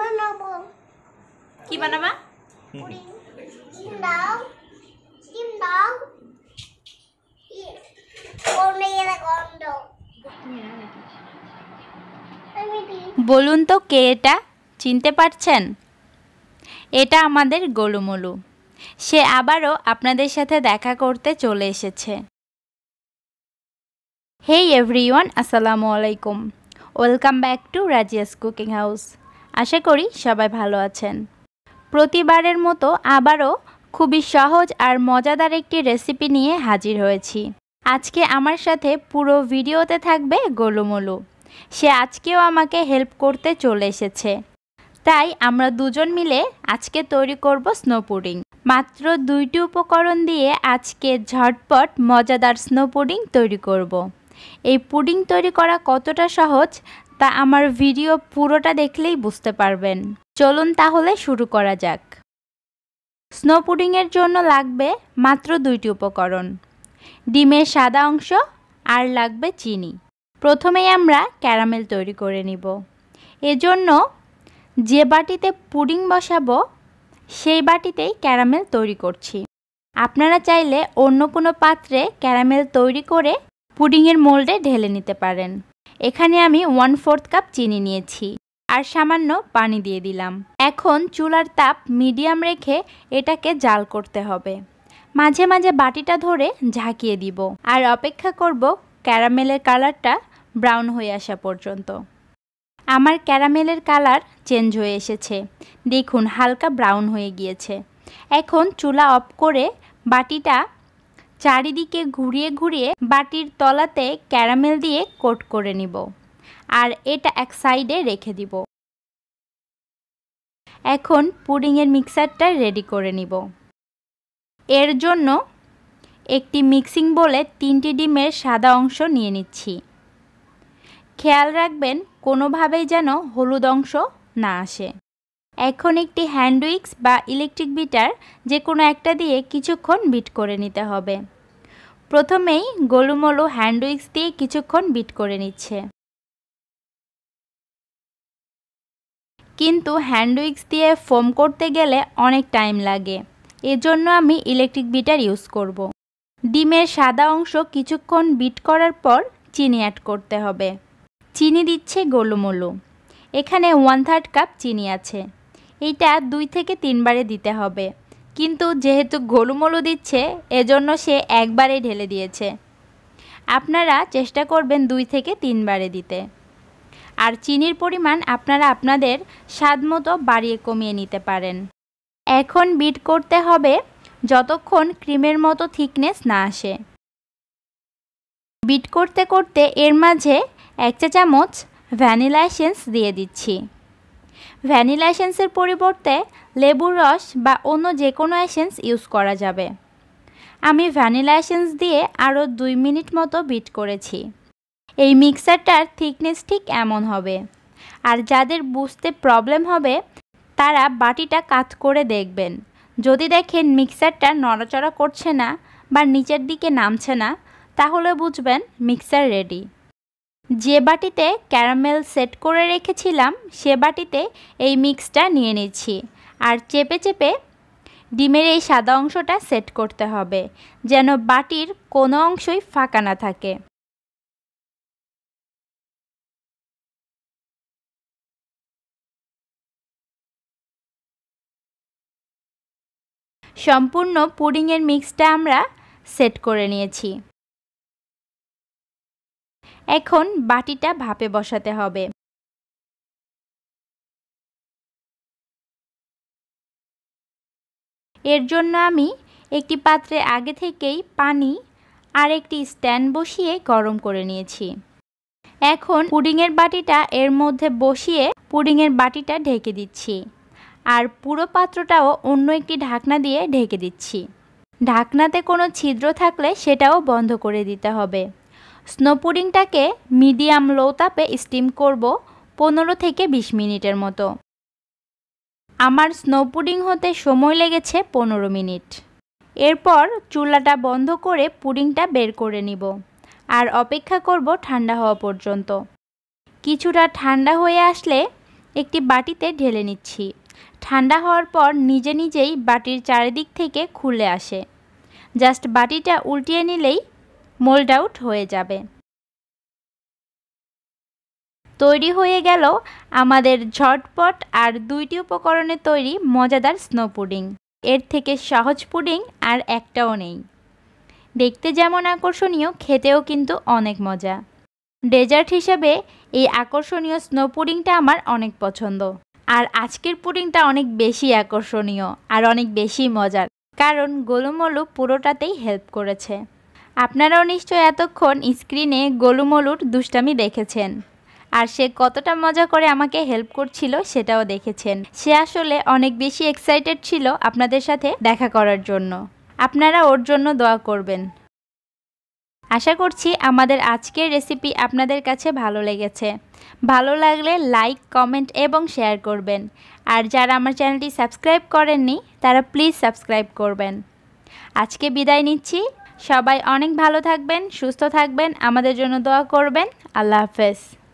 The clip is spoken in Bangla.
বানাবো কি বানাবা বলুন তো কে এটা চিনতে পারছেন এটা আমাদের গোলুমলু সে আবারও আপনাদের সাথে দেখা করতে চলে এসেছে হেই এভরিওয়ান আসসালামু আলাইকুম welcome back to Razia's cooking house আশা করি সবাই ভালো আছেন প্রতিবারের মতো আবারও খুবই সহজ আর মজাদার একটি রেসিপি নিয়ে হাজির হয়েছি আজকে আমার সাথে পুরো ভিডিওতে থাকবে গোলুমলু সে আজকেও আমাকে হেল্প করতে চলে এসেছে তাই আমরা দুজন মিলে আজকে তৈরি করব স্নো পুডিং মাত্র দুইটি উপকরণ দিয়ে আজকে ঝটপট মজাদার স্নো পুডিং তৈরি করব। এই পুডিং তৈরি করা কতটা সহজ তা আমার ভিডিও পুরোটা দেখলেই বুঝতে পারবেন চলুন তাহলে শুরু করা যাক স্নো পুডিংয়ের জন্য লাগবে মাত্র দুইটি উপকরণ ডিমের সাদা অংশ আর লাগবে চিনি প্রথমেই আমরা ক্যারামেল তৈরি করে নিব এজন্য যে বাটিতে পুডিং বসাবো সেই বাটিতেই ক্যারামেল তৈরি করছি আপনারা চাইলে অন্য কোনো পাত্রে ক্যারামেল তৈরি করে পুডিংয়ের মোল্ডে ঢেলে নিতে পারেন এখানে আমি ওয়ান ফোর্থ কাপ চিনি নিয়েছি আর সামান্য পানি দিয়ে দিলাম এখন চুলার তাপ মিডিয়াম রেখে এটাকে জাল করতে হবে মাঝে মাঝে বাটিটা ধরে ঝাঁকিয়ে দিব আর অপেক্ষা করব ক্যারামেলের কালারটা ব্রাউন হয়ে আসা পর্যন্ত আমার ক্যারামেলের কালার চেঞ্জ হয়ে এসেছে দেখুন হালকা ব্রাউন হয়ে গিয়েছে এখন চুলা অফ করে বাটিটা চারিদিকে ঘুরিয়ে ঘুরিয়ে বাটির তলাতে ক্যারামেল দিয়ে কোট করে নিব আর এটা এক সাইডে রেখে দিব এখন পুডিংয়ের মিক্সারটা রেডি করে নিব এর জন্য একটি মিক্সিং বলে তিনটি ডিমের সাদা অংশ নিয়ে নিচ্ছি খেয়াল রাখবেন কোনোভাবেই যেন হলুদ অংশ না আসে এখন একটি হ্যান্ডউইক্স বা ইলেকট্রিক বিটার যে কোনো একটা দিয়ে কিছুক্ষণ বিট করে নিতে হবে প্রথমেই গোলুমলু হ্যান্ড উইক্স দিয়ে কিছুক্ষণ বিট করে নিচ্ছে কিন্তু হ্যান্ড উইক্স দিয়ে ফোম করতে গেলে অনেক টাইম লাগে এজন্য আমি ইলেকট্রিক বিটার ইউজ করব। ডিমের সাদা অংশ কিছুক্ষণ বিট করার পর চিনি অ্যাড করতে হবে চিনি দিচ্ছে গোলুমলু এখানে ওয়ান থার্ড কাপ চিনি আছে এইটা দুই থেকে তিনবারে দিতে হবে কিন্তু যেহেতু গোলুমলু দিচ্ছে এজন্য সে একবারে ঢেলে দিয়েছে আপনারা চেষ্টা করবেন দুই থেকে তিনবারে দিতে আর চিনির পরিমাণ আপনারা আপনাদের স্বাদ মতো বাড়িয়ে কমিয়ে নিতে পারেন এখন বিট করতে হবে যতক্ষণ ক্রিমের মতো থিকনেস না আসে বিট করতে করতে এর মাঝে এক চা চামচ ভ্যানিলা এসেন্স দিয়ে দিচ্ছি ভ্যানিলা এসেন্সের পরিবর্তে লেবুর রস বা অন্য যে কোনো এসেন্স ইউজ করা যাবে আমি ভ্যানিলা এসেন্স দিয়ে আরও দুই মিনিট মতো বিট করেছি এই মিক্সারটার থিকনেস ঠিক এমন হবে আর যাদের বুঝতে প্রবলেম হবে তারা বাটিটা কাত করে দেখবেন যদি দেখেন মিক্সারটা নড়াচড়া করছে না বা নিচের দিকে নামছে না তাহলে বুঝবেন মিক্সার রেডি যে বাটিতে ক্যারামেল সেট করে রেখেছিলাম সে বাটিতে এই মিক্সটা নিয়ে নিচ্ছি আর চেপে চেপে ডিমের এই সাদা অংশটা সেট করতে হবে যেন বাটির কোনো অংশই ফাঁকা না থাকে সম্পূর্ণ পুডিংয়ের মিক্সটা আমরা সেট করে নিয়েছি এখন বাটিটা ভাপে বসাতে হবে এর জন্য আমি একটি পাত্রে আগে থেকেই পানি আর একটি স্ট্যান্ড বসিয়ে গরম করে নিয়েছি এখন পুডিংয়ের বাটিটা এর মধ্যে বসিয়ে পুডিংয়ের বাটিটা ঢেকে দিচ্ছি আর পুরো পাত্রটাও অন্য একটি ঢাকনা দিয়ে ঢেকে দিচ্ছি ঢাকনাতে কোনো ছিদ্র থাকলে সেটাও বন্ধ করে দিতে হবে স্নো পুডিংটাকে মিডিয়াম লো তাপে স্টিম করব পনেরো থেকে বিশ মিনিটের মতো আমার স্নো পুডিং হতে সময় লেগেছে পনেরো মিনিট এরপর চুলাটা বন্ধ করে পুডিংটা বের করে নিব আর অপেক্ষা করব ঠান্ডা হওয়া পর্যন্ত কিছুটা ঠান্ডা হয়ে আসলে একটি বাটিতে ঢেলে নিচ্ছি ঠান্ডা হওয়ার পর নিজে নিজেই বাটির চারিদিক থেকে খুলে আসে জাস্ট বাটিটা উল্টিয়ে নিলেই মোল্ড আউট হয়ে যাবে তৈরি হয়ে গেল আমাদের ঝটপট আর দুইটি উপকরণে তৈরি মজাদার স্নো পুডিং এর থেকে সহজ পুডিং আর একটাও নেই দেখতে যেমন আকর্ষণীয় খেতেও কিন্তু অনেক মজা ডেজার্ট হিসেবে এই আকর্ষণীয় স্নো পুডিংটা আমার অনেক পছন্দ আর আজকের পুডিংটা অনেক বেশি আকর্ষণীয় আর অনেক বেশি মজার কারণ গোলমলু পুরোটাতেই হেল্প করেছে আপনারাও নিশ্চয় এতক্ষণ স্ক্রিনে গোলুমলুর দুষ্টামি দেখেছেন আর সে কতটা মজা করে আমাকে হেল্প করছিল সেটাও দেখেছেন সে আসলে অনেক বেশি এক্সাইটেড ছিল আপনাদের সাথে দেখা করার জন্য আপনারা ওর জন্য দোয়া করবেন আশা করছি আমাদের আজকের রেসিপি আপনাদের কাছে ভালো লেগেছে ভালো লাগলে লাইক কমেন্ট এবং শেয়ার করবেন আর যারা আমার চ্যানেলটি সাবস্ক্রাইব করেননি তারা প্লিজ সাবস্ক্রাইব করবেন আজকে বিদায় নিচ্ছি সবাই অনেক ভালো থাকবেন সুস্থ থাকবেন আমাদের জন্য দোয়া করবেন আল্লাহ হাফেজ